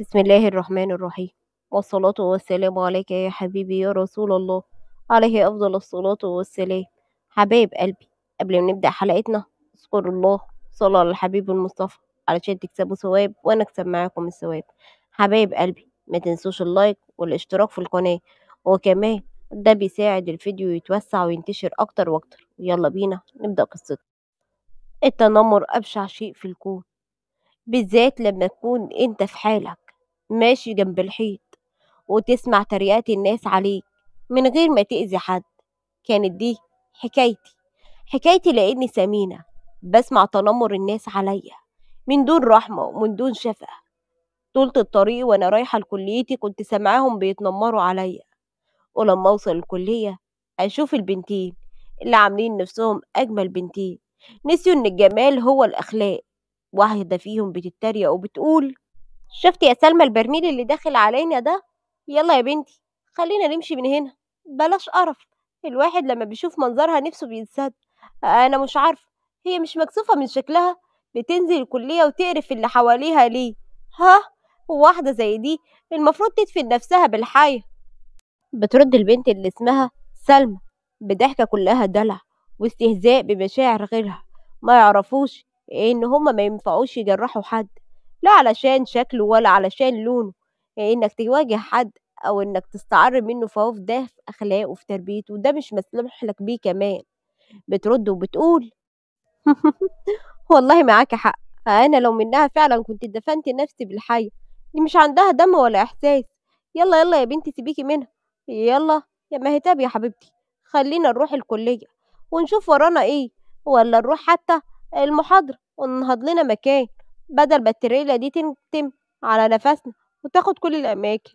بسم الله الرحمن الرحيم والصلاة والسلام عليك يا حبيبي يا رسول الله عليه أفضل الصلاة والسلام حبايب قلبي قبل ما نبدأ حلقتنا اذكروا الله صلى على الحبيب المصطفى علشان تكسبوا ثواب وأنا أكسب معاكم الثواب حبايب قلبي ما تنسوش اللايك والاشتراك في القناة وكمان ده بيساعد الفيديو يتوسع وينتشر أكتر وأكتر يلا بينا نبدأ قصتنا التنمر أبشع شيء في الكون بالذات لما تكون انت في حالك ماشي جنب الحيط وتسمع تريقات الناس عليك من غير ما تأذي حد كانت دي حكايتي حكايتي لأني سمينة بسمع تنمر الناس عليا من دون رحمة ومن دون شفقة طولة الطريق وأنا رايحة لكليتي كنت سامعاهم بيتنمروا عليا ولما أوصل الكلية أشوف البنتين اللي عاملين نفسهم أجمل بنتين نسيوا إن الجمال هو الأخلاق واحدة فيهم بتتريق وبتقول شفتي يا سلمى البرميل اللي داخل علينا ده يلا يا بنتي خلينا نمشي من هنا بلاش قرف الواحد لما بيشوف منظرها نفسه بينسد انا مش عارفه هي مش مكسوفه من شكلها بتنزل الكليه وتقرف اللي حواليها ليه ها واحده زي دي المفروض تدفن نفسها بالحياه بترد البنت اللي اسمها سلمى بضحكه كلها دلع واستهزاء بمشاعر غيرها ما يعرفوش ان هما ما ينفعوش يجرحوا حد لا علشان شكله ولا علشان لونه يعني انك تواجه حد او انك تستعر منه فهو في ده في اخلاقه وفي تربيته وده مش مسموح لك بيه كمان بترد وبتقول والله معاك حق انا لو منها فعلا كنت دفنت نفسي بالحي دي مش عندها دم ولا احساس يلا يلا يا بنتي سيبيكي منها يلا يا مهتاب يا حبيبتي خلينا نروح الكليه ونشوف ورانا ايه ولا نروح حتى المحاضره ونهض لنا مكان بدل بكتيريا دي تنتم على نفسنا وتاخد كل الأماكن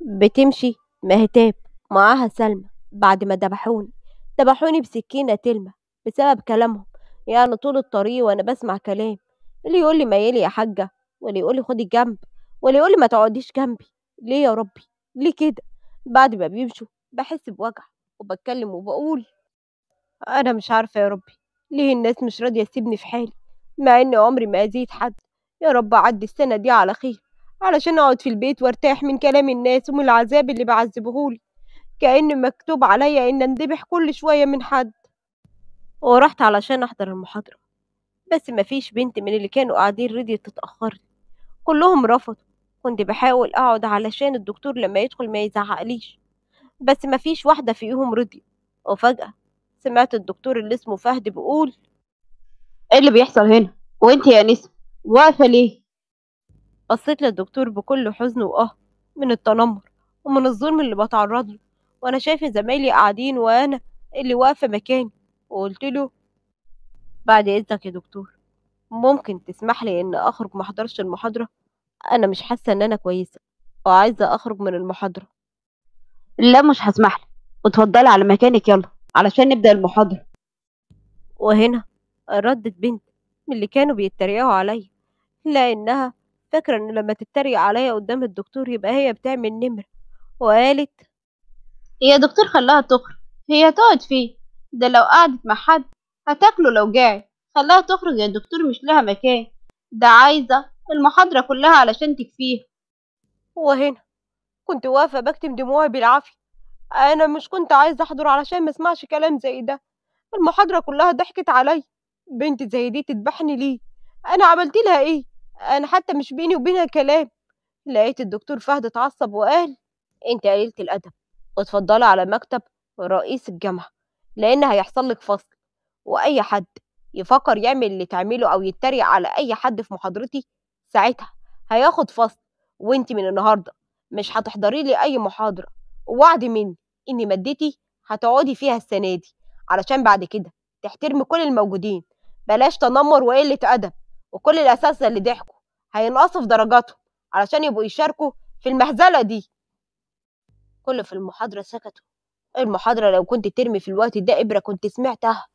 بتمشي مهتاب معاها سلمى بعد ما دبحوني دبحوني بسكينة تلمة بسبب كلامهم يعني طول الطريق وأنا بسمع كلام اللي يقول لي ميلي يا حاجة واللي يقول لي خدي الجنب واللي يقول لي ما تقعديش جنبي ليه يا ربي ليه كده بعد ما بيمشوا بحس بوجع وبتكلم وبقول أنا مش عارفة يا ربي ليه الناس مش راضية تسيبني في حالي مع إن عمري ما أذيت حد يا رب أعدي السنة دي على خير علشان أقعد في البيت وارتاح من كلام الناس ومن العذاب اللي بعذبهولي كأن مكتوب عليا إن انذبح كل شوية من حد ورحت علشان أحضر المحاضرة بس مفيش بنت من اللي كانوا قاعدين رضيت تتأخرني كلهم رفضوا كنت بحاول أقعد علشان الدكتور لما يدخل ما يزعقليش بس مفيش واحدة فيهم رضيت وفجأة سمعت الدكتور اللي اسمه فهد بيقول ايه اللي بيحصل هنا وانت يا نسمة واقفة ليه بصيت للدكتور بكل حزن واه من التنمر ومن الظلم اللي بتعرض له وانا شايفة زمايلي قاعدين وانا اللي واقفة مكاني وقلت له بعد اذنك يا دكتور ممكن تسمح لي ان اخرج ما احضرش المحاضرة انا مش حاسة ان انا كويسة وعايزة اخرج من المحاضرة لا مش هسمح لك اتفضلي على مكانك يلا علشان نبدأ المحاضرة وهنا ردت بنت من اللي كانوا بيتريقوا عليا لأنها فاكرة إن لما تتريق عليا قدام الدكتور يبقى هي بتعمل نمر وقالت يا دكتور خلاها تخرج هي تقعد فيه ده لو قعدت مع حد هتاكله لو جاعت خلاها تخرج يا دكتور مش لها مكان ده عايزة المحاضرة كلها علشان تكفيها وهنا كنت واقفة بكتم دموعي بالعافية أنا مش كنت عايزة أحضر علشان مسمعش كلام زي ده المحاضرة كلها ضحكت عليا بنت زي دي تذبحني ليه انا عملت لها ايه انا حتى مش بيني وبينها كلام لقيت الدكتور فهد اتعصب وقال انت قليله الادب اتفضلي على مكتب رئيس الجامعه لان هيحصل لك فصل واي حد يفكر يعمل اللي تعمله او يتريق على اي حد في محاضرتي ساعتها هياخد فصل وانت من النهارده مش هتحضري لي اي محاضره ووعد مني ان مادتي هتقعدي فيها السنه دي علشان بعد كده تحترمي كل الموجودين بلاش تنمر وقله ادب وكل الاساتذه اللي ضحكوا هينقصوا في درجاتهم علشان يبقوا يشاركوا في المهزله دي كل في المحاضره سكتوا المحاضره لو كنت ترمي في الوقت ده ابره كنت سمعتها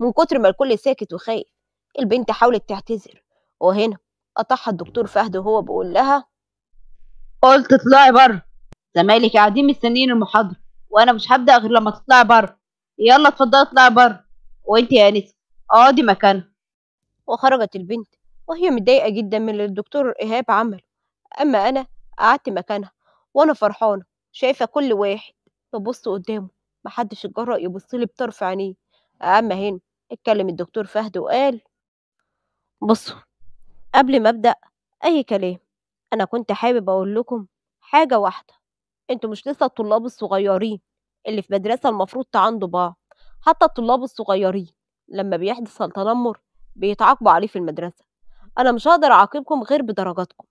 من كتر ما الكل ساكت وخايف البنت حاولت تعتذر وهنا قطعها الدكتور فهد وهو بيقول لها قلت اطلعي بره زمايلك قاعدين مستنيين المحاضره وانا مش هبدا غير لما تطلعي بره يلا اتفضلي اطلعي بره وانت يا انسه اه دي مكانها وخرجت البنت وهي متضايقة جدا من اللي الدكتور إيهاب عمله أما أنا قعدت مكانها وأنا فرحانة شايفة كل واحد ببص قدامه محدش اتجرأ يبصلي بطرف عينيه أما هنا اتكلم الدكتور فهد وقال بصوا قبل ما أبدأ أي كلام أنا كنت حابب أقول لكم حاجة واحدة انتوا مش لسه الطلاب الصغيرين اللي في مدرسة المفروض تعاندوا بعض حتى الطلاب الصغيرين لما بيحدث تنمر بيتعاقبوا عليه في المدرسة أنا مش هقدر أعاقبكم غير بدرجاتكم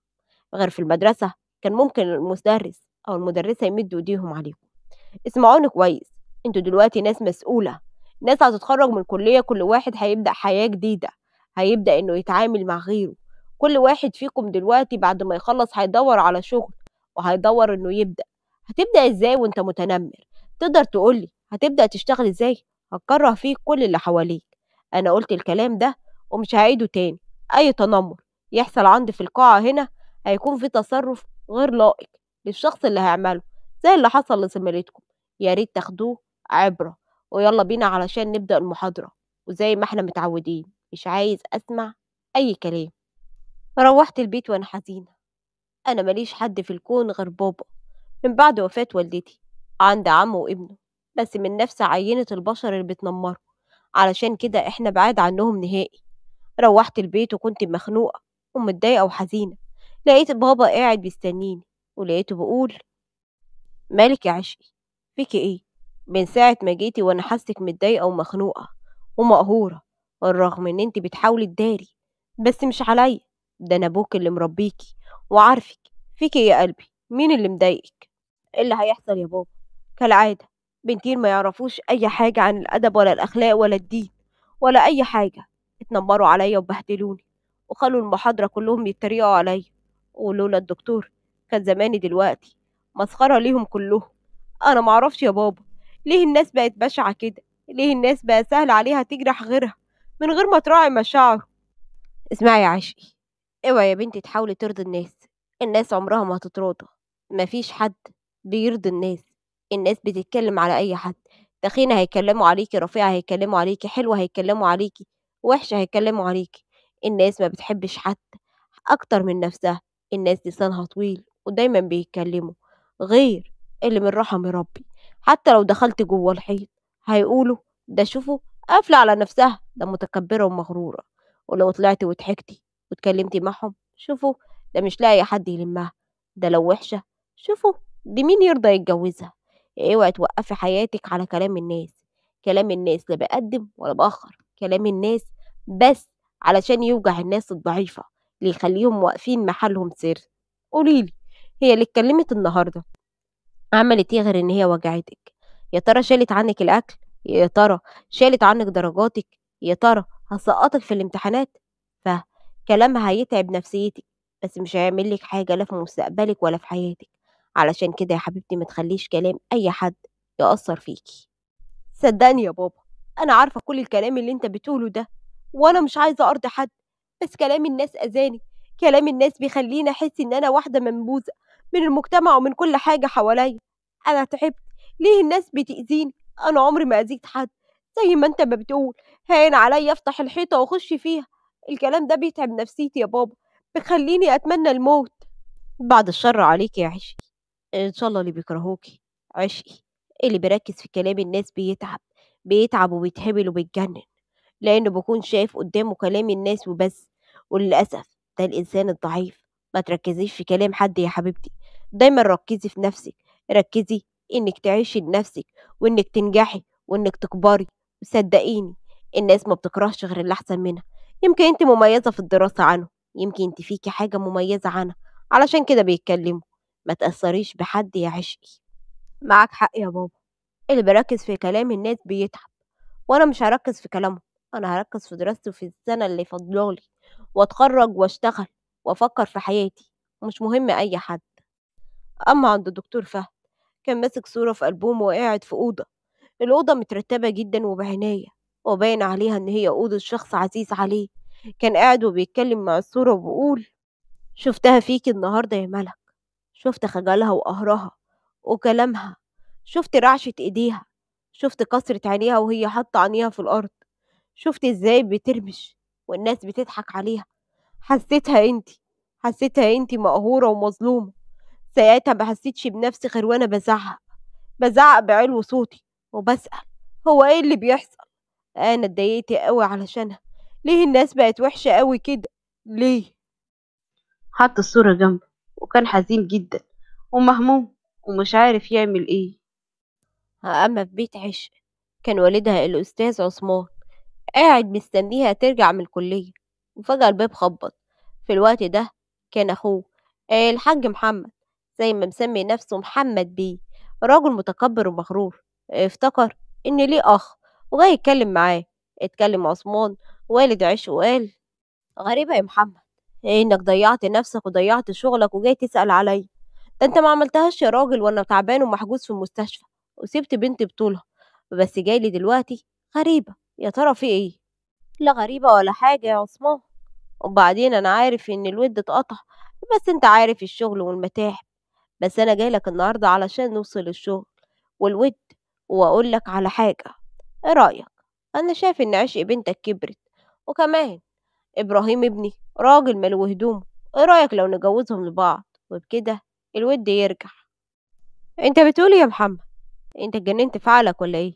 غير في المدرسة كان ممكن المدرس أو المدرسة يمدوا إيديهم عليكم اسمعوني كويس انتوا دلوقتي ناس مسؤولة ناس هتتخرج من الكلية كل واحد هيبدأ حياة جديدة هيبدأ إنه يتعامل مع غيره كل واحد فيكم دلوقتي بعد ما يخلص هيدور على شغل وهيدور إنه يبدأ هتبدأ إزاي وإنت متنمر تقدر تقولي هتبدأ تشتغل إزاي هتكره فيك كل اللي حواليك أنا قلت الكلام ده ومش هعيده تاني أي تنمر يحصل عندي في القاعة هنا هيكون في تصرف غير لائق للشخص اللي هعمله زي اللي حصل لزميلتكم يا ريت تاخدوه عبرة ويلا بينا علشان نبدأ المحاضرة وزي ما احنا متعودين مش عايز أسمع أي كلام روحت البيت وأنا حزينة أنا ماليش حد في الكون غير بابا من بعد وفاة والدتي عند عمه وابنه بس من نفس عينة البشر اللي بتنمره علشان كده إحنا بعاد عنهم نهائي روحت البيت وكنت مخنوقة ومتضايقة وحزينة لقيت بابا قاعد بيستنيني ولقيته بيقول مالك يا عشقي فيكي ايه من ساعة ما جيتي وانا حاسك متضايقة ومخنوقة ومقهورة بالرغم ان انت بتحاولي تداري بس مش عليا ده انا ابوك اللي مربيكي وعارفك فيكي إيه يا قلبي مين اللي مضايقك إيه اللي هيحصل يا بابا كالعادة بنتين ما يعرفوش أي حاجة عن الأدب ولا الأخلاق ولا الدين ولا أي حاجة اتنمروا عليا وبهدلوني وخلوا المحاضرة كلهم يتريقوا عليا ولولا الدكتور كان زماني دلوقتي مسخرة ليهم كلهم أنا معرفش يا بابا ليه الناس بقت بشعة كده ليه الناس بقى سهل عليها تجرح غيرها من غير ما تراعي مشاعره اسمعي يا عشقي اوعي يا بنتي تحاولي ترضي الناس الناس عمرها ما هتتراضى مفيش حد بيرضي الناس الناس بتتكلم على أي حد تخينة هيكلموا عليكي رفيعة هيكلموا عليكي حلوة هيكلموا عليكي وحشة هيكلموا عليكي الناس ما بتحبش حد أكتر من نفسها الناس لسانها طويل ودايما بيتكلموا غير اللي من رحم ربي حتى لو دخلت جوه الحيط هيقولوا ده شوفوا قافلة على نفسها ده متكبرة ومغرورة ولو طلعتي وضحكتي واتكلمتي معهم شوفوا ده مش لاقي حد يلمها ده لو وحشة شوفوا دي مين يرضى يتجوزها اوعي توقفي حياتك على كلام الناس كلام الناس لا بقدم ولا باخر كلام الناس بس علشان يوجع الناس الضعيفة اللي يخليهم واقفين محلهم سر قوليلي هي اللي اتكلمت النهاردة عملت ايه غير ان هي وجعتك يا ترى شالت عنك الاكل يا ترى شالت عنك درجاتك يا ترى هسقطك في الامتحانات فكلامها هيتعب نفسيتك بس مش هيعمل لك حاجة لا في مستقبلك ولا في حياتك علشان كده يا حبيبتي ما تخليش كلام أي حد يأثر فيكي صدقني يا بابا أنا عارفة كل الكلام اللي أنت بتقوله ده وأنا مش عايزة أرض حد بس كلام الناس أذاني كلام الناس بيخليني أحس إن أنا واحدة منبوذة من المجتمع ومن كل حاجة حواليا أنا تعبت ليه الناس بتأذيني أنا عمري ما أذيت حد زي ما أنت ما بتقول هين عليا أفتح الحيطة وأخش فيها الكلام ده بيتعب نفسيتي يا بابا بيخليني أتمنى الموت بعد الشر عليك يا عشقي ان شاء الله اللي بيكرهوكي عشقي اللي بيركز في كلام الناس بيتعب بيتعب وبيتهبل وبيتجنن لأنه بكون شايف قدامه كلام الناس وبس وللأسف ده الإنسان الضعيف ما تركزيش في كلام حد يا حبيبتي دايما ركزي في نفسك ركزي إنك تعيشي لنفسك وإنك تنجحي وإنك تكبري وصدقيني الناس ما بتكرهش غير اللي أحسن منها يمكن أنت مميزة في الدراسة عنه يمكن أنت فيكي حاجة مميزة عنها علشان كده بيتكلموا ما تأثريش بحد يا عشقي معاك حق يا بابا اللي بركز في كلام الناس بيتعب وانا مش هركز في كلامهم انا هركز في دراستي وفي السنه اللي فاضلالي واتخرج واشتغل وافكر في حياتي مش مهم اي حد اما عند الدكتور فهد كان ماسك صوره في البوم وقاعد في اوضه الاوضه مترتبه جدا وبعنايه وباين عليها ان هي اوضه شخص عزيز عليه كان قاعد وبيتكلم مع الصوره وبيقول شفتها فيكي النهارده يا ملك شفت خجلها وقهرها وكلامها شفت رعشة ايديها شفت كسرة عينيها وهي حاطة عينيها في الأرض شفت ازاي بترمش والناس بتضحك عليها حسيتها انتي حسيتها انتي مقهورة ومظلومة ساعتها ما حسيتش بنفسي غير وانا بزعق بزعق بعلو صوتي وبسأل هو ايه اللي بيحصل انا اتضايقت قوي علشانها ليه الناس بقت وحشة قوي كده ليه حط الصورة جنبه وكان حزين جدا ومهموم ومش عارف يعمل ايه أما في بيت عشق كان والدها الأستاذ عثمان قاعد مستنيها ترجع من الكلية وفجأة الباب خبط في الوقت ده كان أخوه الحاج محمد زي ما مسمي نفسه محمد بيه راجل متكبر ومغرور افتكر إن ليه أخ وجاي يتكلم معاه اتكلم عثمان والد عشق وقال غريبة يا محمد ايه انك ضيعت نفسك وضيعت شغلك وجاي تسأل عليا ده انت ما عملتهاش يا راجل وانا تعبان ومحجوز في المستشفى وسبت بنتي بطولها بس جايلي دلوقتي غريبة يا ترى في ايه لا غريبة ولا حاجة يا عثمان وبعدين انا عارف ان الود اتقطع بس انت عارف الشغل والمتاحف بس انا جايلك النهاردة علشان نوصل الشغل والود واقولك على حاجة ايه رأيك انا شايف ان عشق بنتك كبرت وكمان إبراهيم ابني راجل ماله هدومه إيه رأيك لو نجوزهم لبعض وبكده الود يرجع أنت بتقول إيه يا محمد أنت اتجننت في عقلك ولا إيه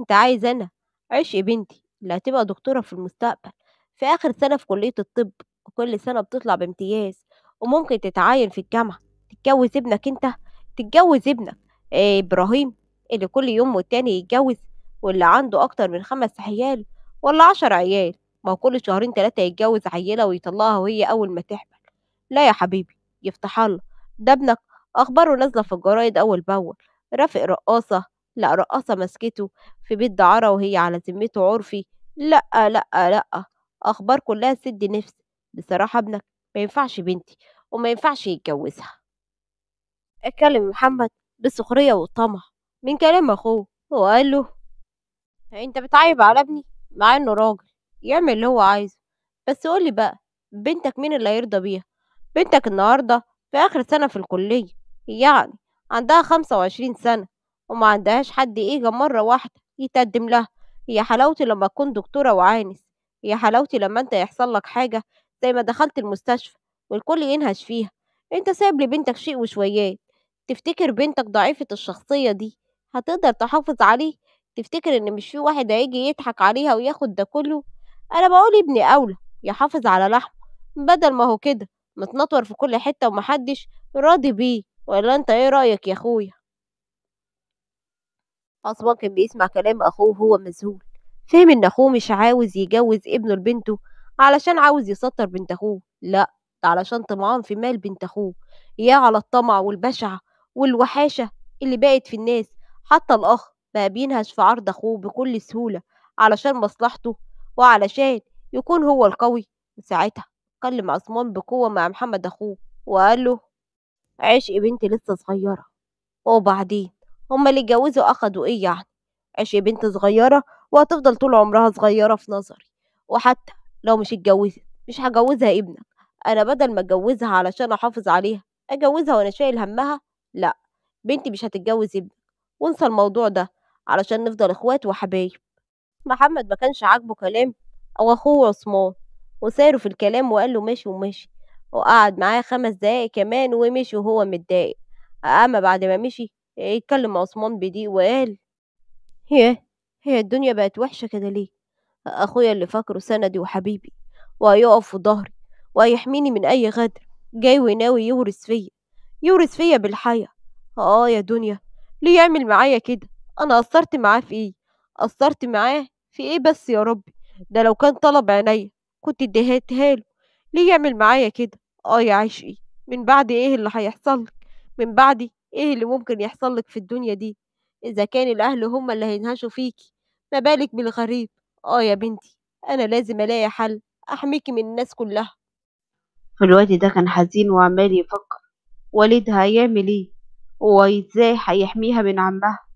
أنت عايز أنا عشق بنتي اللي هتبقى دكتورة في المستقبل في آخر سنة في كلية الطب وكل سنة بتطلع بامتياز وممكن تتعين في الجامعة تتجوز ابنك أنت تتجوز ابنك إيه إبراهيم اللي كل يوم والتاني يتجوز واللي عنده أكتر من خمس عيال ولا عشر عيال ما هو كل شهرين تلاتة يتجوز عيلة ويطلقها وهي أول ما تحمل لا يا حبيبي يفتح الله ده ابنك أخباره نازلة في الجرايد أول بأول رافق رقاصة لا رقاصة مسكته في بيت دعارة وهي على ذمته عرفي لا لا لا أخبار كلها سد نفس بصراحة ابنك ما ينفعش بنتي وما ينفعش يتجوزها اتكلم محمد بسخرية وطمع من كلام أخوه قال له أنت بتعيب على ابني مع إنه راجل يعمل اللي هو عايزه بس قولي بقى بنتك مين اللي هيرضى بيها بنتك النهاردة في آخر سنة في الكلية يعني عندها خمسة وعشرين سنة وما عندهاش حد إيجا مرة واحدة يتقدم لها هي حلاوتي لما تكون دكتورة وعانس هي حلاوتي لما أنت يحصل لك حاجة زي ما دخلت المستشفى والكل ينهش فيها أنت سايب لبنتك شيء وشويات تفتكر بنتك ضعيفة الشخصية دي هتقدر تحافظ عليه تفتكر إن مش في واحد هيجي يضحك عليها وياخد ده كله أنا بقول ابني أولى يحافظ على لحمه بدل ما هو كده متنطور في كل حتة ومحدش راضي بيه ولا أنت إيه رأيك يا أخويا؟ عصام كان بيسمع كلام أخوه وهو مذهول فهم إن أخوه مش عاوز يجوز ابنه لبنته علشان عاوز يسطر بنت أخوه لأ ده علشان طمعان في مال بنت أخوه يا على الطمع والبشعة والوحاشة اللي بقت في الناس حتى الأخ بقى بينهش في عرض أخوه بكل سهولة علشان مصلحته وعلشان يكون هو القوي وساعتها كلم عثمان بقوة مع محمد أخوه وقال له عشق بنتي لسه صغيرة وبعدين هما اللي اتجوزوا أخدوا إيه يعني عشق بنت صغيرة وهتفضل طول عمرها صغيرة في نظري وحتى لو مش اتجوزت مش هجوزها ابنك أنا بدل ما اتجوزها علشان أحافظ عليها أجوزها وأنا شايل همها لأ بنتي مش هتتجوز ابنك وانسى الموضوع ده علشان نفضل اخوات وحبايب محمد ما كانش عاجبه كلام او اخوه عثمان وساره في الكلام وقال له ماشي وماشي وقعد معاه خمس دقايق كمان ومشي وهو متضايق اما بعد ما مشي اتكلم عثمان بضيق وقال هي هي الدنيا بقت وحشه كده ليه اخويا اللي فاكره سندي وحبيبي وهيقف في ظهري وهيحميني من اي غدر جاي وناوي يورث فيا يورث فيا بالحياة اه يا دنيا ليه يعمل معايا كده انا قصرت معاه في ايه قصرت معاه في ايه بس يا ربي ده لو كان طلب عينيا كنت اديهاتها له ليه يعمل معايا كده اه يا عشقي إيه؟ من بعد ايه اللي هيحصل لك من بعدي ايه اللي ممكن يحصل لك في الدنيا دي اذا كان الاهل هم اللي هينهشوا فيكي ما بالك بالغريب اه يا بنتي انا لازم الاقي حل احميكي من الناس كلها الوقت ده كان حزين وعمال يفكر والدها هيعمل ايه وازاي هيحميها من عمها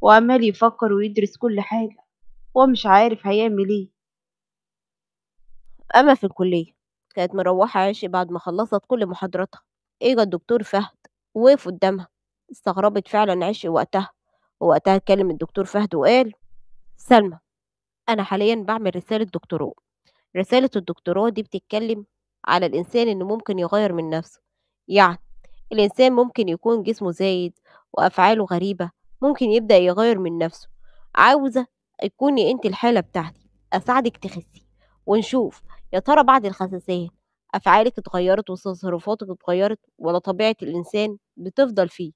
وعمال يفكر ويدرس كل حاجة هو مش عارف هيعمل ايه أما في الكلية كانت مروحة عشي بعد ما خلصت كل محاضراتها إجا الدكتور فهد وقف قدامها استغربت فعلا عشي وقتها ووقتها اتكلم الدكتور فهد وقال سلمى أنا حاليا بعمل رسالة دكتوراه رسالة الدكتوراه دي بتتكلم على الإنسان إنه ممكن يغير من نفسه يعني الإنسان ممكن يكون جسمه زايد وأفعاله غريبة ممكن يبدأ يغير من نفسه عاوزة تكوني انت الحالة بتاعتي أساعدك تخسي ونشوف يا ترى بعد الخساسين أفعالك اتغيرت وتصرفاتك اتغيرت ولا طبيعة الإنسان بتفضل فيه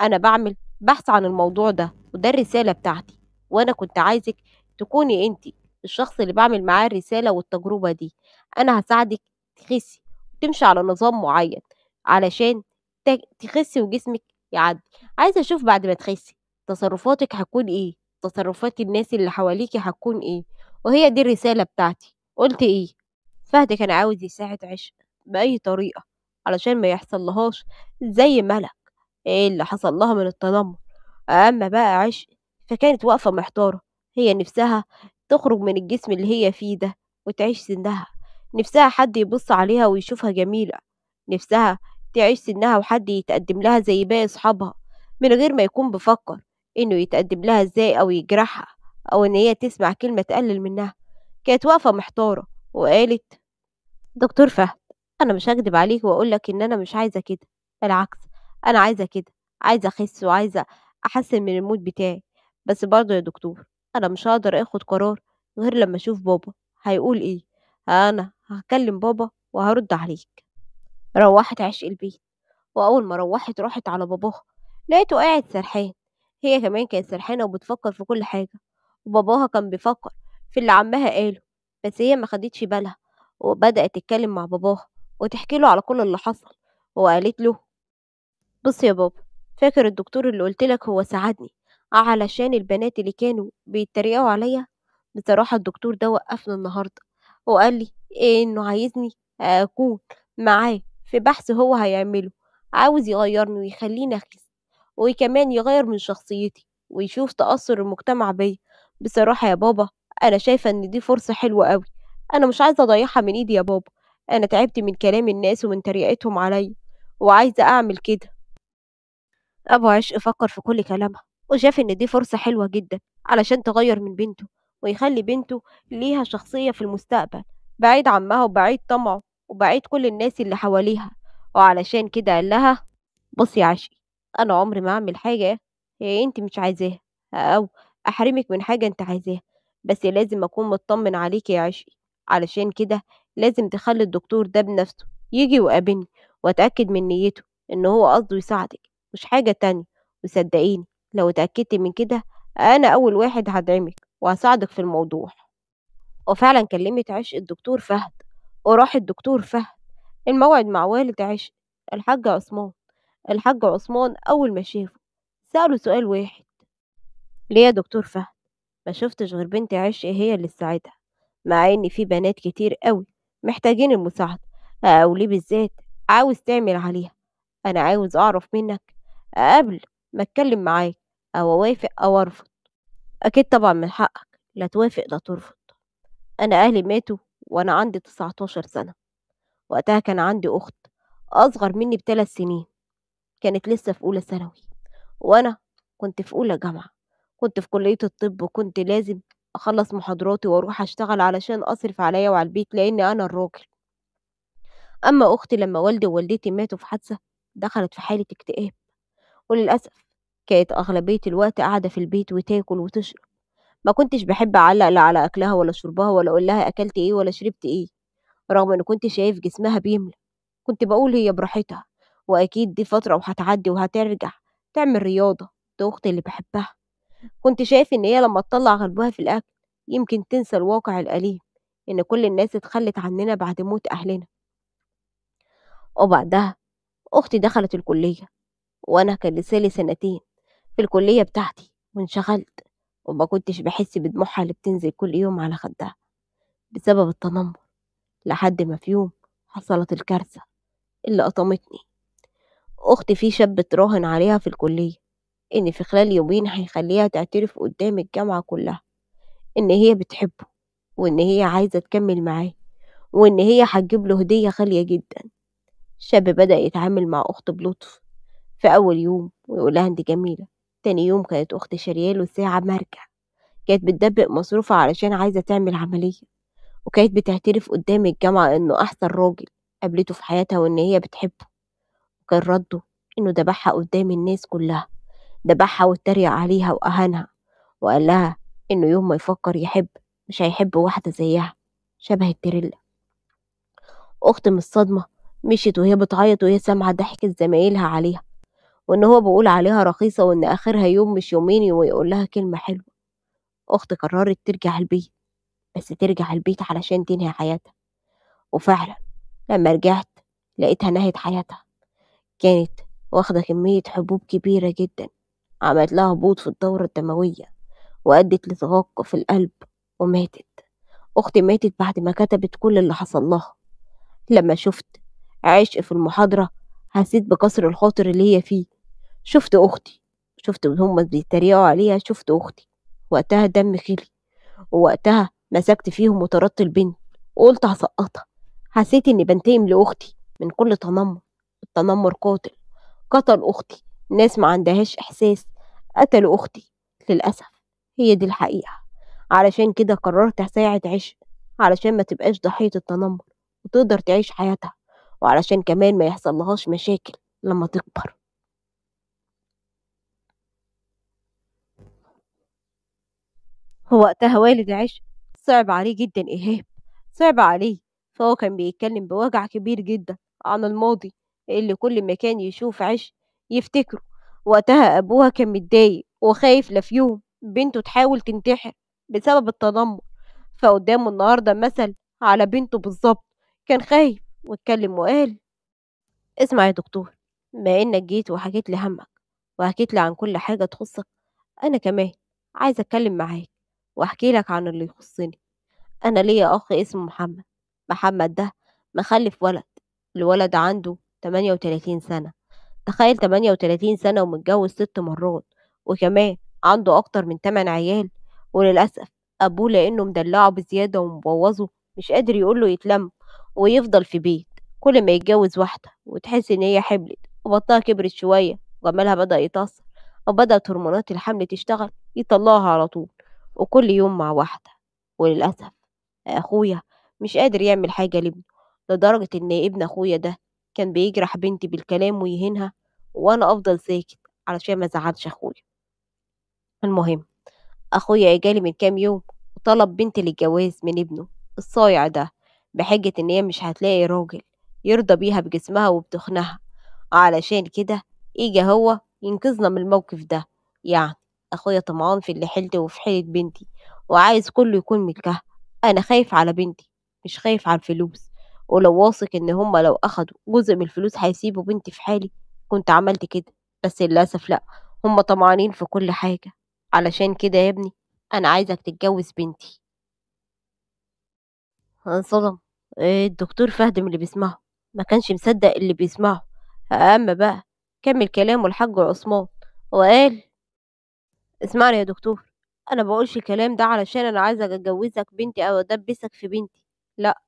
أنا بعمل بحث عن الموضوع ده وده الرسالة بتاعتي وأنا كنت عايزك تكوني انت الشخص اللي بعمل معاه الرسالة والتجربة دي أنا هساعدك تخسي وتمشي على نظام معين علشان تخسي وجسمك يعدي عايزة أشوف بعد ما تخسي تصرفاتك هتكون ايه تصرفات الناس اللي حواليكي هتكون ايه وهي دي الرسالة بتاعتي قلت ايه فهد كان عاوز يساعد عشق بأي طريقة علشان ما يحصل لهاش زي ملك ايه اللي حصل لها من التنمر أما بقى عشق فكانت واقفة محتارة هي نفسها تخرج من الجسم اللي هي فيه ده وتعيش سنها نفسها حد يبص عليها ويشوفها جميلة نفسها تعيش سنها وحد يتقدم لها زي باقي أصحابها من غير ما يكون بفكر إنه يتقدم لها إزاي أو يجرحها أو إن هي تسمع كلمة تقلل منها كانت واقفة محتارة وقالت دكتور فهد أنا مش هكدب عليك وأقولك إن أنا مش عايزة كده بالعكس أنا عايزة كده عايزة أخس وعايزة أحسن من المود بتاعي بس برضه يا دكتور أنا مش هقدر أخد قرار غير لما أشوف بابا هيقول إيه أنا هكلم بابا وهرد عليك روحت عشق البيت وأول ما روحت راحت على باباها لقيته قاعد سرحان هي كمان كانت سرحانة وبتفكر في كل حاجة وباباها كان بيفكر في اللي عمها قاله بس هي ما خدتش بالها وبدأت تتكلم مع باباها وتحكي له على كل اللي حصل وقالت له بص يا بابا فاكر الدكتور اللي لك هو ساعدني علشان البنات اللي كانوا بيتريقوا عليا بصراحة الدكتور ده وقفني النهاردة وقال لي إيه إنه عايزني أكون معاه في بحث هو هيعمله عاوز يغيرني ويخليني أخس وكمان يغير من شخصيتي ويشوف تأثر المجتمع بيا بصراحة يا بابا أنا شايفة إن دي فرصة حلوة أوي أنا مش عايزة أضيعها من إيدي يا بابا أنا تعبت من كلام الناس ومن تريقتهم عليا وعايزة أعمل كده أبو عشق فكر في كل كلامها وشاف إن دي فرصة حلوة جدا علشان تغير من بنته ويخلي بنته ليها شخصية في المستقبل بعيد عمها وبعيد طمعه وبعيد كل الناس اللي حواليها وعلشان كده قال لها بصي يا عشقي أنا عمري ما أعمل حاجة هي إيه أنتِ مش عايزاها، أو أحرمِك من حاجة أنتِ عايزاها، بس لازم أكون مطمن عليكِ يا عشقي، علشان كده لازم تخلّي الدكتور ده بنفسه يجي ويقابلني وأتأكد من نيته إن هو قصده يساعدِك مش حاجة تانية، وصدقيني لو اتأكدت من كده أنا أول واحد هدعمك وهساعدك في الموضوع. وفعلًا كلمت عشقي الدكتور فهد، وراح الدكتور فهد الموعد مع والد عشقي الحاج عثمان. الحاج عثمان أول ما شافه سأله سؤال واحد ليه يا دكتور فهد ما شفتش غير بنت عشق هي اللي ساعدها مع إن في بنات كتير قوي محتاجين المساعدة أو ليه بالذات عاوز تعمل عليها أنا عاوز أعرف منك قبل ما أتكلم معاك أو أوافق أو أرفض أكيد طبعا من حقك لا توافق لا ترفض أنا أهلي ماتوا وأنا عندي تسعتاشر سنة وقتها كان عندي أخت أصغر مني بثلاث سنين كانت لسه في أولى ثانوي وأنا كنت في أولى جامعة كنت في كلية الطب وكنت لازم أخلص محاضراتي وأروح أشتغل علشان أصرف عليا وعلى البيت لأن أنا الراجل أما أختي لما والدي ووالدتي ماتوا في حادثة دخلت في حالة اكتئاب وللأسف كانت أغلبية الوقت قاعدة في البيت وتاكل وتشرب ما كنتش بحب أعلق لا على أكلها ولا شربها ولا أقول لها أكلت إيه ولا شربت إيه رغم إن كنت شايف جسمها بيملى كنت بقول هي براحتها وأكيد دي فترة وهتعدي وهترجع، تعمل رياضة، أختي اللي بحبها. كنت شايف إن هي لما تطلع غلبها في الأكل يمكن تنسى الواقع الأليم إن كل الناس اتخلت عننا بعد موت أهلنا. وبعدها أختي دخلت الكلية وأنا كان لسالي سنتين في الكلية بتاعتي وانشغلت وما كنتش بحس بدموعها اللي بتنزل كل يوم على خدها بسبب التنمر لحد ما في يوم حصلت الكارثة اللي قطمتني أخت في شاب تراهن عليها في الكلية إن في خلال يومين هيخليها تعترف قدام الجامعة كلها إن هي بتحبه وإن هي عايزة تكمل معاه وإن هي هتجيب له هدية غالية جدا الشاب بدأ يتعامل مع أخته بلطف في أول يوم ويقولها أنت جميلة تاني يوم كانت أخت شرياله ساعة مرجع كانت بتدبق مصروفها علشان عايزة تعمل عملية وكانت بتعترف قدام الجامعة إنه أحسن راجل قابلته في حياتها وإن هي بتحبه كان رده إنه دبحها قدام الناس كلها دبحها واتريق عليها وأهانها وقال لها إنه يوم ما يفكر يحب مش هيحب واحدة زيها شبه التريلا أخت من الصدمة مشيت وهي بتعيط وهي سامعة ضحكة زمايلها عليها وإن هو بيقول عليها رخيصة وإن آخرها يوم مش يومين ويقول لها كلمة حلوة أخت قررت ترجع البيت بس ترجع البيت علشان تنهي حياتها وفعلا لما رجعت لقيتها نهت حياتها كانت واخدة كمية حبوب كبيرة جدا عملت لها هبوط في الدورة الدموية وأدت لتوقف في القلب وماتت أختي ماتت بعد ما كتبت كل اللي حصل لها لما شفت عشق في المحاضرة حسيت بكسر الخاطر اللي هي فيه شفت أختي شفت هما بيتريقوا عليها شفت أختي وقتها دم خلي ووقتها مسكت فيهم وطردت البنت وقلت هسقطها حسيت إني بنتقم لأختي من كل تنمر التنمر قاتل قتل أختي ناس ما عندهاش إحساس قتلوا أختي للأسف هي دي الحقيقة علشان كده قررت أساعد عشق علشان ما تبقاش ضحية التنمر وتقدر تعيش حياتها وعلشان كمان ما يحصل لهاش مشاكل لما تكبر وقتها والد عش صعب عليه جدا إيهاب صعب عليه فهو كان بيتكلم بوجع كبير جدا عن الماضي اللي كل ما كان يشوف عش يفتكره وقتها أبوها كان متضايق وخايف لا في يوم بنته تحاول تنتحر بسبب التنمر فقدامه النهاردة مثل على بنته بالظبط كان خايف واتكلم وقال اسمع يا دكتور ما إنك جيت وحكيت لي همك وحكيت لي عن كل حاجة تخصك أنا كمان عايز أتكلم معاك وأحكي لك عن اللي يخصني أنا ليا أخ اسمه محمد محمد ده مخلف ولد الولد عنده 38 سنة تخيل 38 سنة ومتجوز ست مرات وكمان عنده أكتر من 8 عيال وللأسف أبوه لأنه مدلعه بزيادة ومبوظه مش قادر يقوله يتلم ويفضل في بيت كل ما يتجوز واحدة وتحس إن هي حبلت وبطنها كبرت شوية وجمالها بدأ يتأثر وبدأت هرمونات الحمل تشتغل يطلعها على طول وكل يوم مع واحدة وللأسف أخويا مش قادر يعمل حاجة لابنه لدرجة إن ابن أخويا ده كان بيجرح بنتي بالكلام ويهينها وأنا أفضل ساكت علشان ما زعلش أخويا المهم أخويا إجالي من كام يوم وطلب بنتي للجواز من ابنه الصايع ده بحجة إن هي مش هتلاقي راجل يرضى بيها بجسمها وبتخنها علشان كده إجا هو ينقذنا من الموقف ده يعني أخويا طمعان في اللي حلت وفي حيلة بنتي وعايز كله يكون ملكها أنا خايف على بنتي مش خايف على الفلوس ولو واثق ان هما لو اخدوا جزء من الفلوس هيسيبوا بنتي في حالي كنت عملت كده بس للاسف لا هما طمعانين في كل حاجه علشان كده يا ابني انا عايزك تتجوز بنتي انصدم إيه، الدكتور فهد من اللي بيسمعه ما كانش مصدق اللي بيسمعه اما بقى كمل كلامه الحاج عثمان وقال اسمعني يا دكتور انا بقولش الكلام ده علشان انا عايزك اتجوزك بنتي او ادبسك في بنتي لا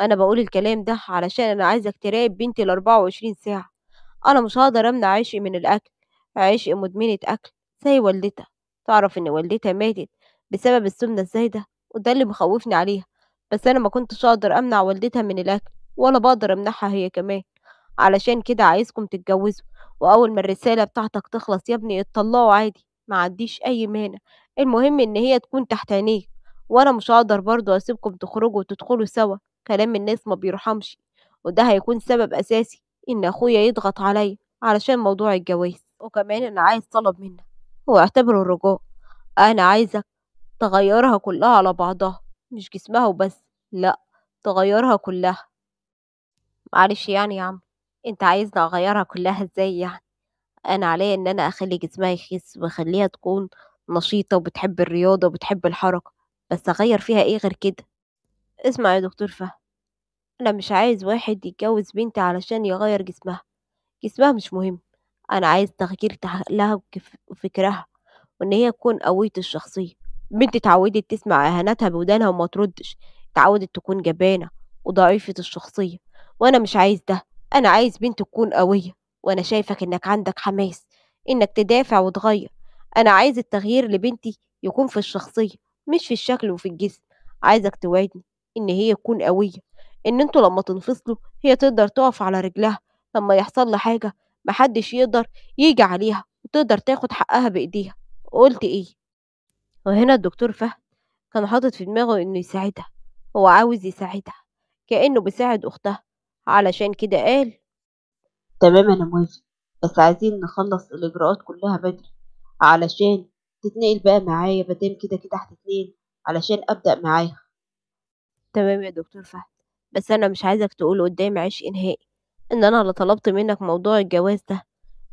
أنا بقول الكلام ده علشان أنا عايزك تراقب بنتي الأربعة وعشرين ساعة أنا مش هقدر أمنع عشقي من الأكل عشق مدمنة أكل زي والدتها تعرف إن والدتها ماتت بسبب السمنة الزايدة وده اللي مخوفني عليها بس أنا ما كنتش أقدر أمنع والدتها من الأكل ولا بقدر أمنعها هي كمان علشان كده عايزكم تتجوزوا وأول ما الرسالة بتاعتك تخلص يا ابني اتطلقوا عادي معنديش أي مانع المهم إن هي تكون تحت عينيك وأنا مش هقدر برضه أسيبكم تخرجوا وتدخلوا سوا كلام الناس ما بيرحمش وده هيكون سبب أساسي إن أخويا يضغط عليا علشان موضوع الجواز وكمان أنا عايز طلب منك هو اعتبره الرجاء أنا عايزك تغيرها كلها على بعضها مش جسمها وبس لأ تغيرها كلها معلش يعني يا عم انت عايزني اغيرها كلها ازاي يعني انا عليا ان انا اخلي جسمها يخس واخليها تكون نشيطة وبتحب الرياضة وبتحب الحركة بس اغير فيها ايه غير كده اسمع يا دكتور فهد أنا مش عايز واحد يتجوز بنتي علشان يغير جسمها جسمها مش مهم أنا عايز تغيير لها وفكرها وإن هي تكون قوية الشخصية بنتي اتعودت تسمع إهاناتها بودانها وما تردش اتعودت تكون جبانة وضعيفة الشخصية وأنا مش عايز ده أنا عايز بنت تكون قوية وأنا شايفك إنك عندك حماس إنك تدافع وتغير أنا عايز التغيير لبنتي يكون في الشخصية مش في الشكل وفي الجسم عايزك توعدني إن هي تكون قوية إن انتوا لما تنفصلوا هي تقدر تقف على رجلها لما يحصل لها حاجة محدش يقدر يجي عليها وتقدر تاخد حقها بإيديها قلت إيه وهنا الدكتور فهد كان حاطط في دماغه إنه يساعدها هو عاوز يساعدها كأنه بيساعد أختها علشان كده قال تمام أنا موافق بس عايزين نخلص الإجراءات كلها بدري علشان تتنقل بقى معايا بدام كده كده هتتنقل علشان أبدأ معاها تمام يا دكتور فهد بس انا مش عايزك تقول قدامي عيش نهائي ان انا اللي طلبت منك موضوع الجواز ده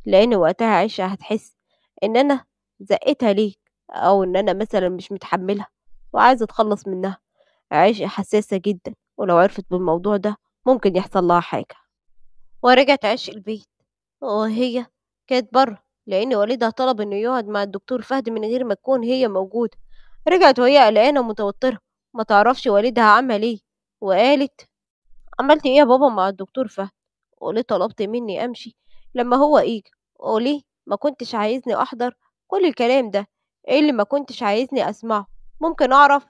لان وقتها عيش هتحس ان انا زقتها ليك او ان انا مثلا مش متحملها وعايزه اتخلص منها عيش حساسه جدا ولو عرفت بالموضوع ده ممكن يحصل لها حاجه ورجعت عيش البيت وهي كانت بره لان والدها طلب انه يقعد مع الدكتور فهد من غير ما تكون هي موجوده رجعت وهي قلقانه ومتوتره ما تعرفش والدها عمل ايه وقالت عملت ايه يا بابا مع الدكتور فهد وليه طلبت مني امشي لما هو ايه وليه ما كنتش عايزني احضر كل الكلام ده ايه اللي ما كنتش عايزني اسمعه ممكن اعرف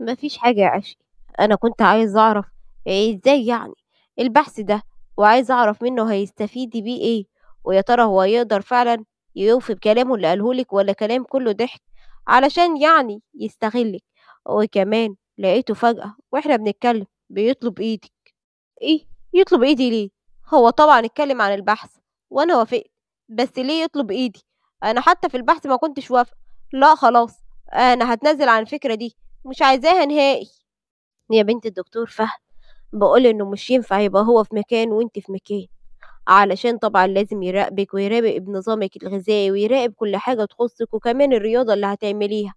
مفيش حاجه يا عشي انا كنت عايز اعرف إيه ازاي يعني البحث ده وعايز اعرف منه هيستفيد بيه ايه ويا ترى هو يقدر فعلا يوفي بكلامه اللي قالهولك ولا كلام كله ضحك علشان يعني يستغلك وكمان لقيته فجأة واحنا بنتكلم بيطلب ايدك ايه يطلب ايدي ليه هو طبعا اتكلم عن البحث وانا وافقت بس ليه يطلب ايدي انا حتى في البحث ما كنتش وافقه لا خلاص انا هتنازل عن الفكرة دي مش عايزاها نهائي يا بنت الدكتور فهد بقول انه مش ينفع يبقى هو في مكان وانت في مكان علشان طبعا لازم يراقبك ويراقب نظامك الغذائي ويراقب كل حاجة تخصك وكمان الرياضة اللي هتعمليها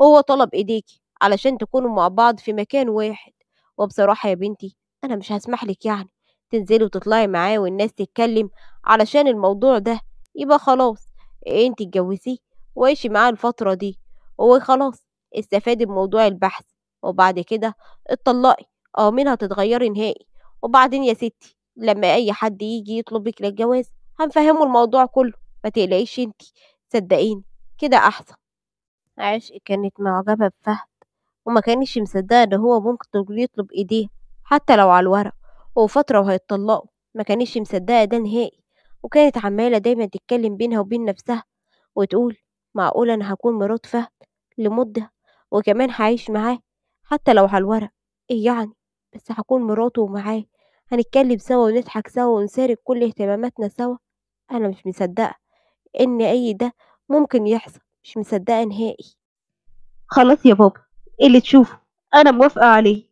هو طلب ايديكي علشان تكونوا مع بعض في مكان واحد وبصراحة يا بنتي أنا مش هسمحلك يعني تنزلي وتطلعي معاه والناس تتكلم علشان الموضوع ده يبقى خلاص انت اتجوزيه وعيشي معاه الفترة دي وخلاص استفادي بموضوع البحث وبعد كده اتطلقي اه منها تتغيري نهائي وبعدين يا ستي لما اي حد يجي يطلبك للجواز هنفهمه الموضوع كله ما تقلقيش انتي صدقيني كده احسن عشق كانت معجبة بفهد وما كانش مصدقة ان هو ممكن يطلب ايديها حتى لو على الورق وفترة وهيتطلقوا ما كانش مصدقة ده نهائي وكانت عمالة دايما تتكلم بينها وبين نفسها وتقول معقول انا هكون مرات فهد لمدة وكمان هعيش معاه حتى لو على الورق ايه يعني بس هكون مراته ومعاه هنتكلم سوا ونضحك سوا ونسارك كل اهتماماتنا سوا انا مش مصدقة ان اي ده ممكن يحصل مش مصدقة نهائي خلاص يا بابا اللي تشوفه أنا موافقة عليه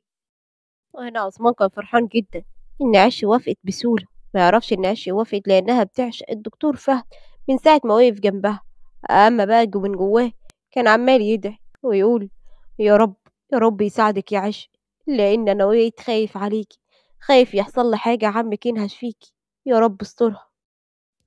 وأنا عثمان كان فرحان جدا إن عشي وافقت بسهولة ما يعرفش إن عشي وافقت لأنها بتعشق الدكتور فهد من ساعة ما وقف جنبها أما بقى من جواه كان عمال يدعي ويقول يا رب يا رب يساعدك يا عشي لأن أنا وقيت خايف عليكي خايف يحصل لي حاجة عمك ينهش فيكي يا رب استرها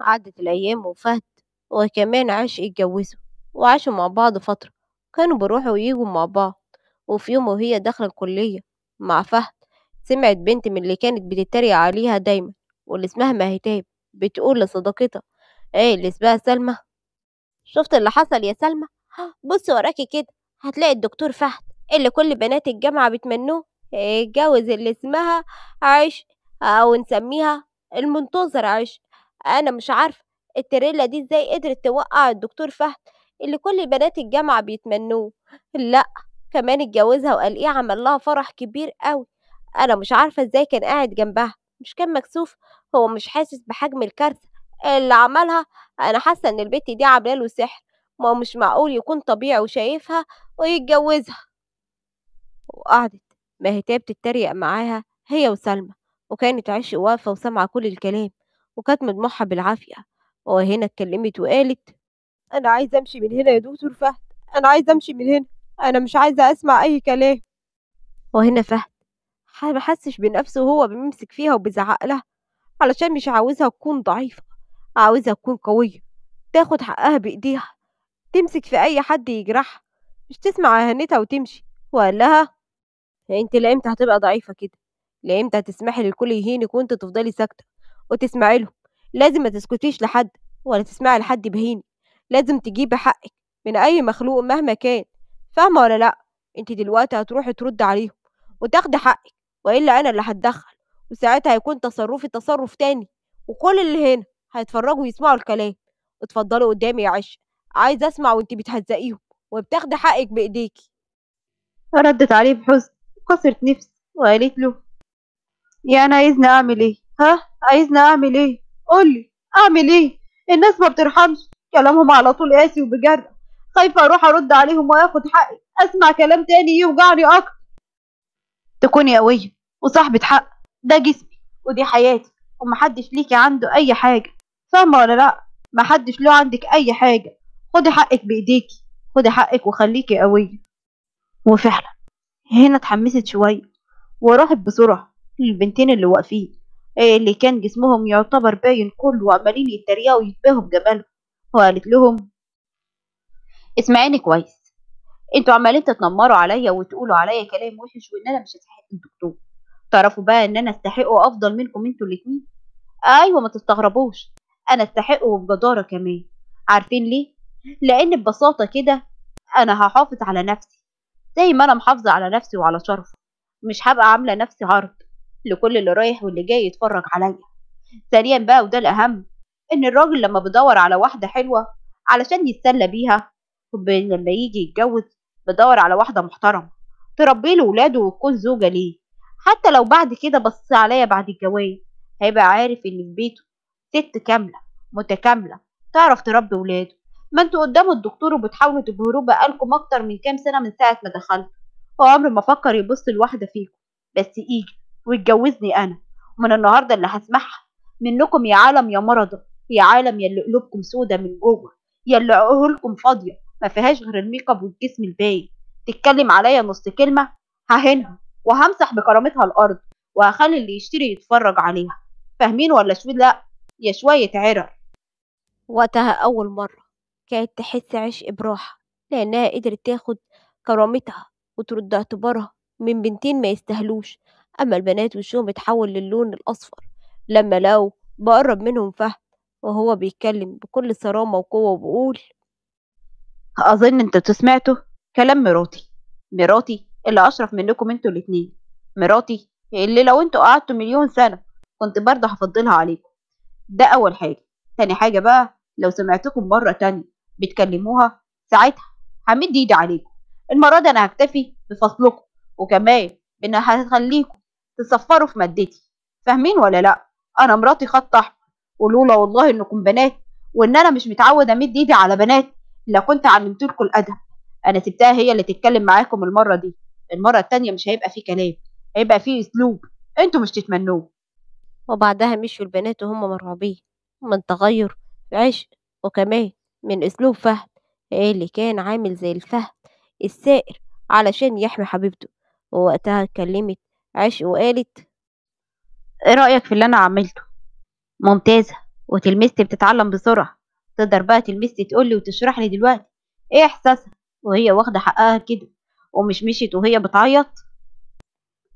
عدت الأيام وفهد وكمان عشي اتجوزوا وعاشوا مع بعض فترة كانوا بيروحوا ويجوا مع بعض وفي يوم وهي داخلة الكلية مع فهد سمعت بنت من اللي كانت بتتريق عليها دايما واللي اسمها مهتاب بتقول لصديقتها ايه اللي اسمها سلمى شفت اللي حصل يا سلمى بص وراكي كده هتلاقي الدكتور فهد اللي كل بنات الجامعة بتمنوه اتجوز اللي اسمها عيش او نسميها المنتظر عيش انا مش عارفة التريلا دي ازاي قدرت توقع الدكتور فهد اللي كل بنات الجامعة بيتمنوه لا كمان اتجوزها وقال ايه عمل لها فرح كبير قوي انا مش عارفه ازاي كان قاعد جنبها مش كان مكسوف هو مش حاسس بحجم الكارثه اللي عملها انا حاسه ان البت دي عامله له سحر ما هو مش معقول يكون طبيعي وشايفها ويتجوزها وقعدت ما ماهتاب تتريق معاها هي وسلمى وكانت عشق واقفه وسامعه كل الكلام وكانت مدموعها بالعافيه وهنا اتكلمت وقالت انا عايزه امشي من هنا يا دكتور فهد انا عايزه امشي من هنا أنا مش عايزة أسمع أي كلام وهنا فهد ما حسش بنفسه وهو بيمسك فيها وبيزعق لها علشان مش عاوزها تكون ضعيفة عاوزها تكون قوية تاخد حقها بإيديها تمسك في أي حد يجرحها مش تسمع أهانتها وتمشي وقال لها يعني انت لامتى هتبقى ضعيفة كده لامتى هتسمحي للكل يهينك وانت تفضلي ساكتة وتسمعي له لازم ما تسكتيش لحد ولا تسمعي لحد بهينك لازم تجيبي حقك من أي مخلوق مهما كان فاهمة ولا لأ؟ انت دلوقتي هتروحي ترد عليهم وتاخدي حقك وإلا أنا اللي هتدخل وساعتها هيكون تصرفي تصرف تاني وكل اللي هنا هيتفرجوا يسمعوا الكلام اتفضلي قدامي يا عش عايزة أسمع وانت بتهزقيهم وبتاخدي حقك بإيديكي ردت عليه بحزن وكسرت نفسي وقالت له يا أنا عايزني أعمل إيه؟ ها؟ عايزني أعمل إيه؟ قولي أعمل إيه؟ الناس ما بترحمش كلامهم على طول قاسي وبجد خايفة أروح أرد عليهم وآخد حقي أسمع كلام تاني يوجعني أكتر تكوني قوية وصاحبة حق ده جسمي ودي حياتي ومحدش ليكي عنده أي حاجة فاهمة ولا لأ محدش له عندك أي حاجة خدي حقك بإيديكي خدي حقك وخليكي قوية وفعلا هنا اتحمست شوية وراحت بسرعة للبنتين اللي واقفين آه، اللي كان جسمهم يعتبر باين كله وعمالين يتريقوا ويتباهوا بجمالهم وقالت لهم اسمعيني كويس انتوا عمالين تتنمروا عليا وتقولوا عليا كلام وحش وان انا مش هستحق الدكتور تعرفوا بقى ان انا استحقه افضل منكم انتوا الاتنين ايوه ما تستغربوش انا استحقه بجداره كمان عارفين ليه لان ببساطه كده انا هحافظ على نفسي زي ما انا محافظه على نفسي وعلى شرفي مش هبقى عامله نفسي عرض لكل اللي رايح واللي جاي يتفرج عليا ثانيا بقى وده الاهم ان الراجل لما بيدور على واحده حلوه علشان يتسلى بيها كوباية لما يجي يتجوز بدور على واحدة محترمة تربي له ولاده وتكون زوجة ليه حتى لو بعد كده بص عليا بعد الجواز هيبقى عارف ان في بيته ست كاملة متكاملة تعرف تربي ولاده ما انتوا قدام الدكتور وبتحاولوا تبهروه بقالكم اكتر من كام سنة من ساعة ما دخلت هو ما فكر يبص لواحدة فيكم بس ايجي ويتجوزني انا ومن النهاردة اللي هسمعها منكم يا عالم يا مرضى يا عالم يا اللي قلوبكم سودة من جوه يا اللي عقولكم فاضية ما فيهاش غير الميك اب والجسم الباقي تتكلم عليا نص كلمه ههنها وهمسح بكرامتها الارض وهخلي اللي يشتري يتفرج عليها فاهمين ولا شو لا يا شويه عرر وقتها اول مره كانت تحس عشق براحه لانها قدرت تاخد كرامتها وترد اعتبارها من بنتين ما يستهلوش اما البنات وشهم اتحول للون الاصفر لما لقوا بقرب منهم فهد وهو بيتكلم بكل صرامة وقوة وبيقول اظن انت سمعته كلام مراتي مراتي اللي اشرف منكم انتوا الاتنين مراتي اللي لو انتوا قعدتوا مليون سنه كنت برضه هفضلها عليكم ده اول حاجه تاني حاجه بقى لو سمعتكم مره تانية بتكلموها ساعتها همد ايدي عليكم المره دي انا هكتفي بفصلكم وكمان ان هخليكم تسفروا في مادتي فاهمين ولا لا انا مراتي خط احمر ولولا والله انكم بنات وان انا مش متعود امد ايدي على بنات لو كنت عملت لكم الادب انا سبتها هي اللي تتكلم معاكم المره دي المره التانية مش هيبقى فيه كلام هيبقى فيه اسلوب انتوا مش تتمنوه وبعدها مشوا البنات وهم مرعوبين من تغير عشق وكمان من اسلوب فهد اللي كان عامل زي الفهد السائر علشان يحمي حبيبته ووقتها اتكلمت عشق وقالت ايه رأيك في اللي انا عملته ممتازة وتلميذتي بتتعلم بسرعة تقدر بقى تلمسني تقول لي وتشرح لي دلوقتي ايه احساسها وهي واخده حقها كده ومش مشيت وهي بتعيط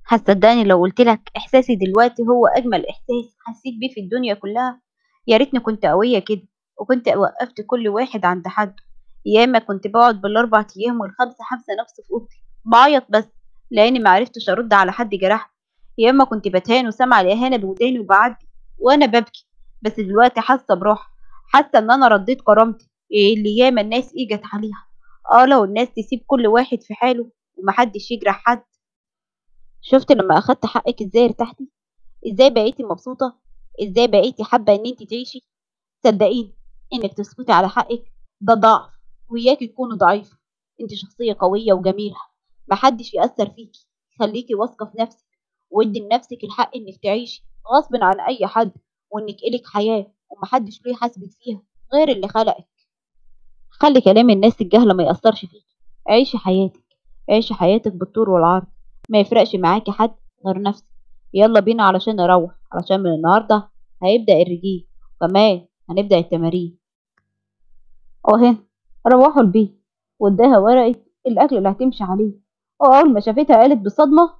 هتصدقني لو قلت لك احساسي دلوقتي هو اجمل احساس حسيت بيه في الدنيا كلها يا ريتني كنت قويه كده وكنت وقفت كل واحد عند حد ياما كنت بقعد بالاربع ايام والخمسه حبسة نفسي في اوضتي بعيط بس لاني معرفتش ارد على حد جرحني ياما كنت بتهان وسامعه الاهانه بوداني وبعدي وانا ببكي بس دلوقتي حاسه براحه حاسه ان انا رديت كرامتي إيه اللي ياما الناس اجت عليها اه لو الناس تسيب كل واحد في حاله ومحدش يجرح حد شفت لما اخدت حقك ازاي ارتحتي ازاي بقيتي مبسوطه ازاي بقيتي حابه ان انت تعيشي صدقيني انك تسكتي على حقك ده ضعف وياكي تكوني ضعيفه انت شخصيه قويه وجميله محدش ياثر فيكي خليكي واثقه في نفسك وادي لنفسك الحق انك تعيشي غصب عن اي حد وانك الك حياه ومحدش له يحاسبك فيها غير اللي خلقك خلي كلام الناس الجهلة ما يأثرش فيك عيشي حياتك عيشي حياتك بالطول والعرض ما يفرقش معاكي حد غير نفسك يلا بينا علشان نروح علشان من النهاردة هيبدأ الرجيل وكمان هنبدأ التمارين اهي روحوا البيت واداها ورقة الأكل اللي هتمشي عليه وأول ما شافتها قالت بصدمة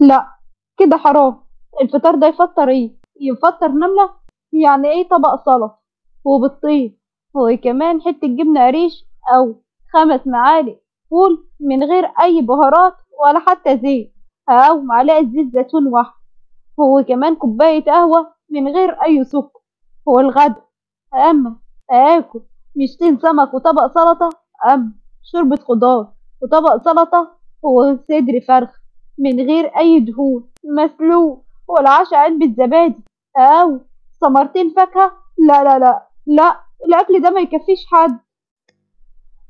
لا كده حرام الفطار ده يفطر ايه يفطر نملة يعني ايه طبق سلطة وبالطين وكمان حتة جبنة قريش أو خمس معالق فول من غير أي بهارات ولا حتى زيت أو معلقة زيت زيتون واحدة وكمان كوباية قهوة من غير أي سكر هو الغدا أما آكل مشتين سمك وطبق سلطة أما شوربة خضار وطبق سلطة وصدر فرخ من غير أي دهون مسلوق والعشاء علبة زبادي أو ثمرتين فاكهه لا لا لا لا الاكل ده ما يكفيش حد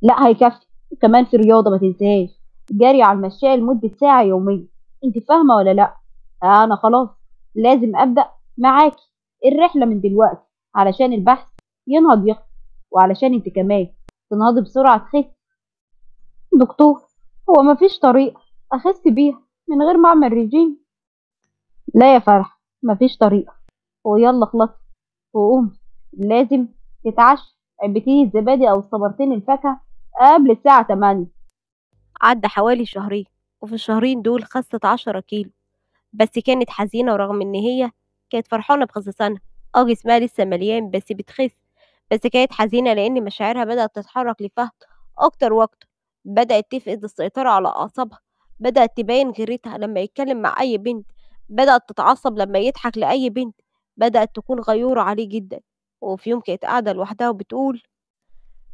لا هيكفي وكمان في رياضه ما تنساش جري على المشاية لمده ساعه يوميا انت فاهمه ولا لا انا خلاص لازم ابدا معاكي الرحله من دلوقتي علشان البحث ينهض يخف وعلشان انت كمان تنهضي بسرعه تخس دكتور هو مفيش طريقه اخس بيها من غير ما اعمل ريجيم لا يا فرح مفيش طريقه ويلا خلاص وقوم لازم تتعشى علبتين الزبادي أو صبرتين الفاكهة قبل الساعة تمانية عدى حوالي شهرين وفي الشهرين دول خست عشرة كيلو بس كانت حزينة رغم إن هي كانت فرحانة بخسسانها اه جسمها لسه مليان بس بتخس بس كانت حزينة لأن مشاعرها بدأت تتحرك لفهد أكتر وأكتر بدأت تفقد السيطرة على أعصابها بدأت تبين غيرتها لما يتكلم مع أي بنت بدأت تتعصب لما يضحك لأي بنت بدأت تكون غيورة عليه جدا وفي يوم كانت قاعدة لوحدها وبتقول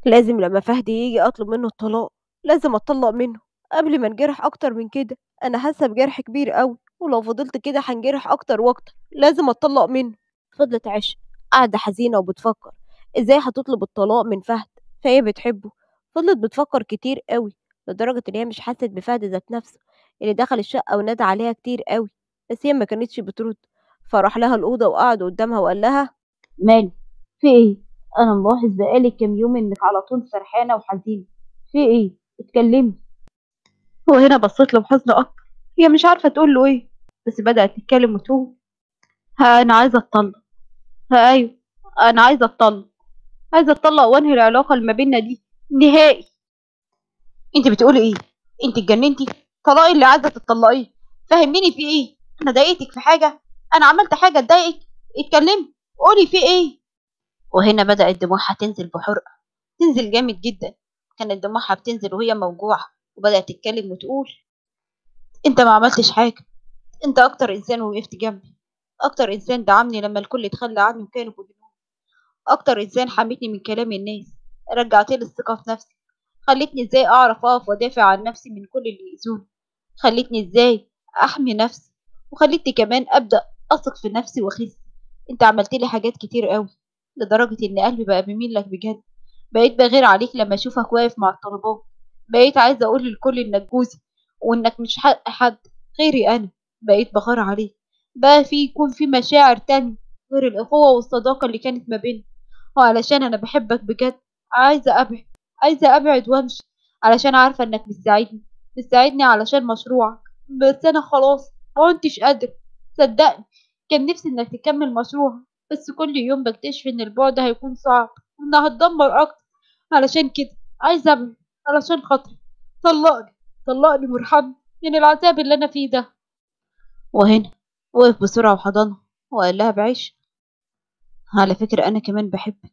لازم لما فهدي يجي أطلب منه الطلاق لازم أطلق منه قبل ما نجرح أكتر من كده أنا حاسة بجرح كبير أوي ولو فضلت كده هنجرح أكتر وأكتر لازم أطلق منه فضلت عشا قاعدة حزينة وبتفكر إزاي هتطلب الطلاق من فهد فهي بتحبه فضلت بتفكر كتير أوي لدرجة إن هي مش حست بفهد ذات نفسه اللي دخل الشقة ونادى عليها كتير أوي بس هي ما كانتش بترد فراح لها الأوضة وقعد قدامها وقال لها مالي في إيه؟ أنا ملاحظ بقالي كام يوم إنك على طول سرحانة وحزينة في إيه؟ اتكلمي وهنا بصيت له بحزن أكتر هي مش عارفة تقول له إيه بس بدأت تتكلم وتقول ها أنا عايزة أتطلق ها أيوه أنا عايزة أتطلق عايزة أتطلق وأنهي العلاقة اللي ما بينا دي نهائي أنت بتقولي إيه؟ أنت اتجننتي؟ طلقي اللي عايزة تتطلقيه فهميني في إيه؟ أنا ضايقتك في حاجة؟ انا عملت حاجه تضايقك اتكلمي قولي في ايه وهنا بدات دموعها تنزل بحرقه تنزل جامد جدا كانت دموعها بتنزل وهي موجوعه وبدات تتكلم وتقول انت ما عملتش حاجه انت اكتر انسان وقفت جنبي اكتر انسان دعمني لما الكل اتخلى عني وكانوا بجنون اكتر انسان حميتني من كلام الناس لي الثقه في نفسي خلتني ازاي اعرف اقف وادافع عن نفسي من كل اللي يأذوني خلتني ازاي احمي نفسي وخلتني كمان ابدا اثق في نفسي واخس انت عملت لي حاجات كتير قوي لدرجه ان قلبي بقى بيميل لك بجد بقيت بغير عليك لما اشوفك واقف مع الطلبات بقيت عايزه اقول للكل انك جوزي وانك مش حق حد غيري انا بقيت بغار عليك بقى في يكون في مشاعر تانية غير الاخوه والصداقه اللي كانت ما بيننا وعلشان انا بحبك بجد عايزه ابعد عايزه ابعد وامشي علشان عارفه انك بتساعدني بتساعدني علشان مشروعك بس انا خلاص ما كنتش قادره صدقني كان نفسي إنك تكمل مشروعك بس كل يوم بكتشف إن البعد هيكون صعب وإنها هتدمر أكتر علشان كده عايز أبعد إيه؟ علشان خاطري طلقني طلقني وارحمني من العذاب اللي أنا فيه ده وهنا وقف بسرعة وحضنها وقال لها بعيش على فكرة أنا كمان بحبك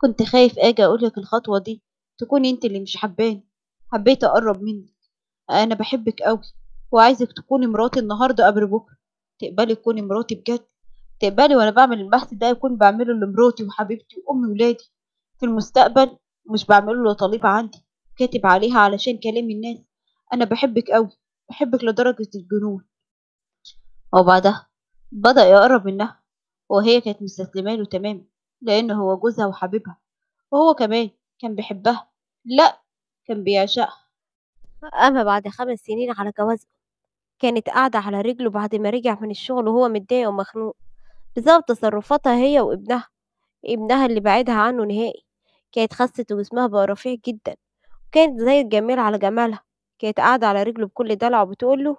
كنت خايف أجي أقولك الخطوة دي تكوني أنت اللي مش حباني حبيت أقرب منك أنا بحبك أوي وعايزك تكوني مراتي النهاردة قبل بكرة تقبلي تكوني مراتي بجد تقبلي وانا بعمل البحث ده يكون بعمله لمراتي وحبيبتي وامي ولادي في المستقبل مش بعمله لطالبة عندي كاتب عليها علشان كلام الناس انا بحبك قوي بحبك لدرجة الجنون وبعدها بدأ يقرب منها وهي كانت مستسلمة له تماما لأن هو جوزها وحبيبها وهو كمان كان بيحبها لا كان بيعشقها أما بعد خمس سنين على جوازها كانت قاعدة على رجله بعد ما رجع من الشغل وهو متضايق ومخنوق بسبب تصرفاتها هي وابنها ابنها اللي بعدها عنه نهائي كانت خست وجسمها بقى رفيع جدا وكانت زي الجميل على جمالها كانت قاعدة على رجله بكل دلع وبتقول له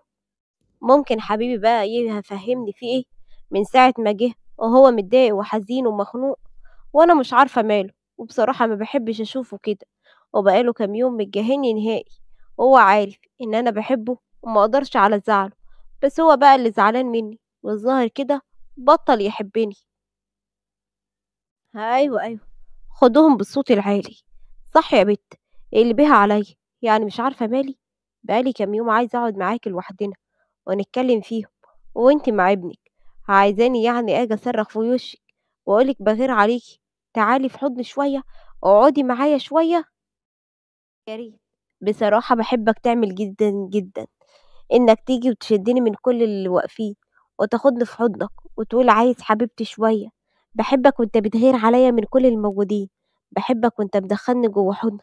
ممكن حبيبي بقى هفهمني في ايه من ساعة ما جه وهو متضايق وحزين ومخنوق وانا مش عارفة ماله وبصراحة ما بحبش اشوفه كده وبقاله كام يوم متجاهلني نهائي وهو عارف ان انا بحبه وما اقدرش على زعله بس هو بقى اللي زعلان مني والظاهر كده بطل يحبني ايوه ايوه خدوهم بالصوت العالي صح يا بت اللي بيها عليا يعني مش عارفه مالي بقالي كام يوم عايزه اقعد معاكي لوحدنا ونتكلم فيهم وانت مع ابنك عايزاني يعني اجي اصرخ في وشك واقولك بغير عليكي تعالي في حضني شويه اقعدي معايا شويه يا ريت بصراحه بحبك تعمل جدا جدا إنك تيجي وتشدني من كل اللي واقفين وتاخدني في حضنك وتقول عايز حبيبتي شوية بحبك وانت بتغير عليا من كل الموجودين بحبك وانت مدخلني جوه حضنك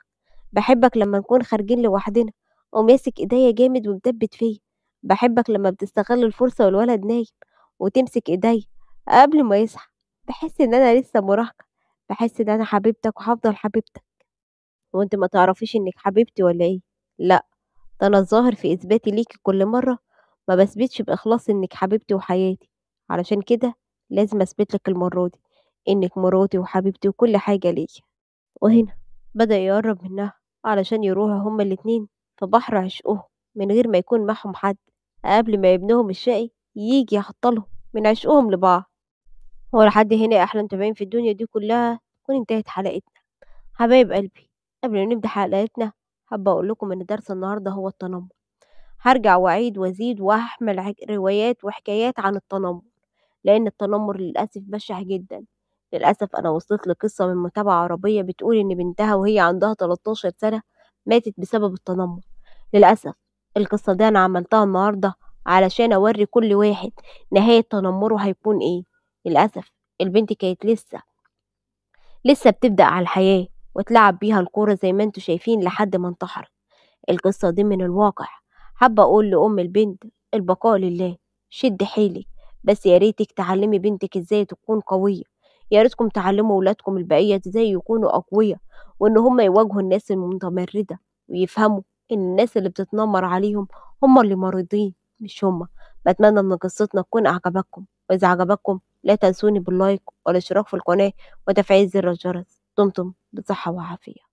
بحبك لما نكون خارجين لوحدنا وماسك ايديا جامد ومثبت فيا بحبك لما بتستغل الفرصة والولد نايم وتمسك ايديا قبل ما يصحى بحس ان انا لسه مراهقة بحس ان انا حبيبتك وهفضل حبيبتك وانت ما تعرفيش انك حبيبتي ولا ايه لا ده أنا الظاهر في إثباتي ليكي كل مرة ما بثبتش بإخلاص إنك حبيبتي وحياتي علشان كده لازم أثبتلك المرة دي إنك مراتي وحبيبتي وكل حاجة ليا وهنا بدأ يقرب منها علشان يروحوا هما الاتنين في بحر عشقهم من غير ما يكون معهم حد قبل ما ابنهم الشقي يجي يحطلهم من عشقهم لبعض هو لحد هنا احلى متابعين في الدنيا دي كلها تكون انتهت حلقتنا حبايب قلبي قبل ما نبدأ حلقتنا حابة أقول لكم إن درس النهاردة هو التنمر هرجع وأعيد وأزيد وهحمل روايات وحكايات عن التنمر لأن التنمر للأسف بشع جدا للأسف أنا وصلت لقصة من متابعة عربية بتقول إن بنتها وهي عندها 13 سنة ماتت بسبب التنمر للأسف القصة دي أنا عملتها النهاردة علشان أوري كل واحد نهاية تنمره هيكون إيه للأسف البنت كانت لسه لسه بتبدأ على الحياة واتلعب بيها الكورة زي ما انتوا شايفين لحد ما انتحر القصة دي من الواقع حابة أقول لأم البنت البقاء لله شد حيلك بس يا ريتك تعلمي بنتك ازاي تكون قوية يا ريتكم تعلموا ولادكم البقية ازاي يكونوا أقوياء وإن هم يواجهوا الناس المتمردة ويفهموا إن الناس اللي بتتنمر عليهم هم اللي مريضين مش هم بتمنى إن قصتنا تكون أعجبتكم وإذا عجبتكم لا تنسوني باللايك والاشتراك في القناة وتفعيل زر الجرس دمتم بصحة وعافية